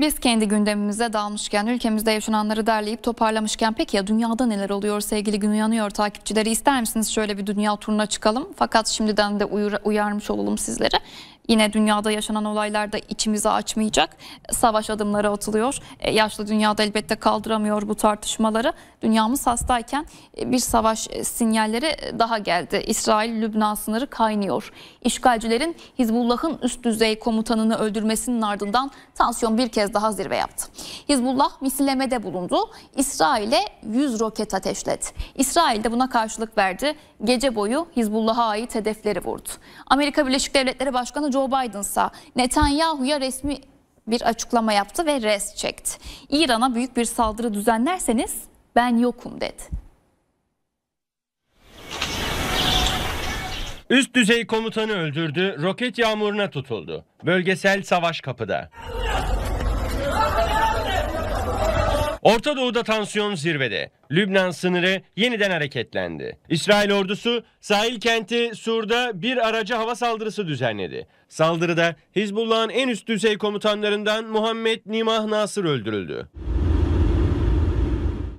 Biz kendi gündemimize dalmışken, ülkemizde yaşananları derleyip toparlamışken peki ya dünyada neler oluyor sevgili Gün Uyanıyor takipçileri ister misiniz şöyle bir dünya turuna çıkalım? Fakat şimdiden de uyar, uyarmış olalım sizlere. Yine dünyada yaşanan olaylar da içimizi açmayacak. Savaş adımları atılıyor. E, yaşlı dünyada elbette kaldıramıyor bu tartışmaları. Dünyamız hastayken e, bir savaş e, sinyalleri daha geldi. İsrail-Lübnan sınırı kaynıyor. İşgalcilerin Hizbullah'ın üst düzey komutanını öldürmesinin ardından tansiyon bir kez daha zirve yaptı. Hizbullah misillemede bulundu. İsrail'e 100 roket ateşledi. İsrail de buna karşılık verdi. Gece boyu Hizbullah'a ait hedefleri vurdu. Amerika Birleşik Devletleri Başkanı Joe Joe Biden ise Netanyahu'ya resmi bir açıklama yaptı ve res çekti. İran'a büyük bir saldırı düzenlerseniz ben yokum dedi. Üst düzey komutanı öldürdü, roket yağmuruna tutuldu. Bölgesel savaş kapıda. Orta Doğu'da tansiyon zirvede. Lübnan sınırı yeniden hareketlendi. İsrail ordusu sahil kenti Sur'da bir araca hava saldırısı düzenledi. Saldırıda Hizbullah'ın en üst düzey komutanlarından Muhammed Nimah Nasır öldürüldü.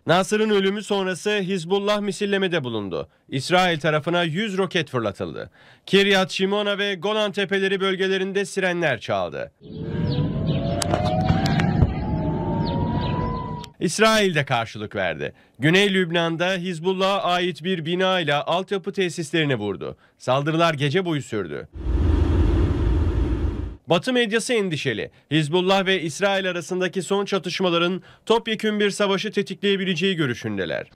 Nasır'ın ölümü sonrası Hizbullah misillemede bulundu. İsrail tarafına 100 roket fırlatıldı. Kiryat Şimona ve Golan Tepeleri bölgelerinde sirenler çaldı. İsrail de karşılık verdi. Güney Lübnan'da Hizbullah'a ait bir bina ile altyapı tesislerini vurdu. Saldırılar gece boyu sürdü. Batı medyası endişeli. Hizbullah ve İsrail arasındaki son çatışmaların topyekün bir savaşı tetikleyebileceği görüşündeler.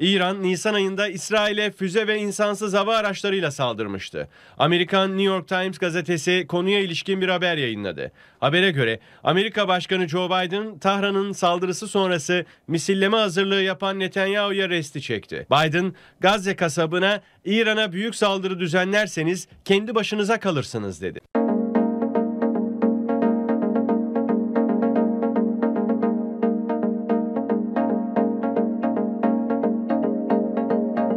İran Nisan ayında İsrail'e füze ve insansız hava araçlarıyla saldırmıştı. Amerikan New York Times gazetesi konuya ilişkin bir haber yayınladı. Habere göre Amerika Başkanı Joe Biden Tahran'ın saldırısı sonrası misilleme hazırlığı yapan Netanyahu'ya resti çekti. Biden Gazze kasabına İran'a büyük saldırı düzenlerseniz kendi başınıza kalırsınız dedi.